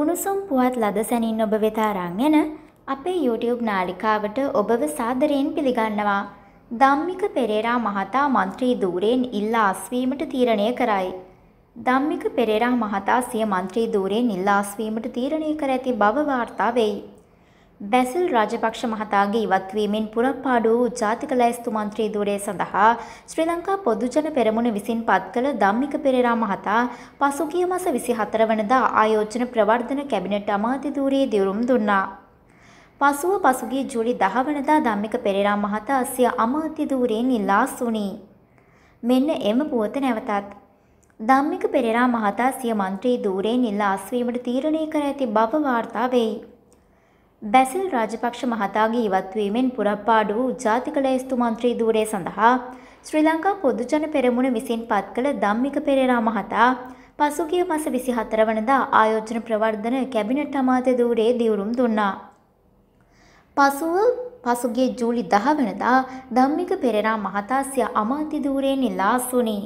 උණුසුම් පුවත් ලද සැනින් ඔබ වෙත අරන් එන අපේ YouTube නාලිකාවට ඔබව සාදරයෙන් පිළිගන්නවා. ධම්මික පෙරේරා මහතා മന്ത്രി ධූරයෙන් ඉල්ලා අස්වීමට තීරණය කරයි. ධම්මික පෙරේරා මහතා සිය മന്ത്രി ධූරයෙන් ඉල්ලා අස්වීමට තීරණය කර ඇති බව වාර්තා වෙයි. බැසිල් රාජපක්ෂ මහතාගේ ඉවත්වීමෙන් පුරපාඩු වූ ජාතික ලැයිස්තු මන්ත්‍රී ධූරය සඳහා ශ්‍රී ලංකා පොදුජන පෙරමුණ විසින් පත් කළ ධම්මික පෙරේරා මහතා පසුගිය මාස 24 වනදා ආයෝජන ප්‍රවර්ධන කැබිනට් අමාත්‍ය ධූරයේ දිරුම් දුන්නා. පසුව පසුගිය ජූලි 10 වනදා ධම්මික පෙරේරා මහතා සිය අමාත්‍ය ධූරයෙන් ඉල්ලාස් වුණි. මෙන්න එම පුවත නැවතත් ධම්මික පෙරේරා මහතා සිය මන්ත්‍රී ධූරයෙන් ඉල්ලාස් වීමට තීරණය කර ඇති බව වාර්තා වෙයි. බැසිල් රාජපක්ෂ මහතාගේ ඉවත්වීමෙන් පුරප්පාඩු වූ ජාතික ලේස්තු මන්ත්‍රී ධූරය සඳහා ශ්‍රී ලංකා පොදුජන පෙරමුණ විසින් පත් කළ ධම්මික පෙරේරා මහතා පසුගිය මස 24 වනදා ආයෝජන ප්‍රවර්ධන කැබිනට් අමාත්‍ය ධූරයේ දිවුරුම් දුන්නා. පසුව පසුගිය ජූලි 10 වනදා ධම්මික පෙරේරා මහතා සිය අමාත්‍ය ධූරයෙන් ඉල්ලා සුණී.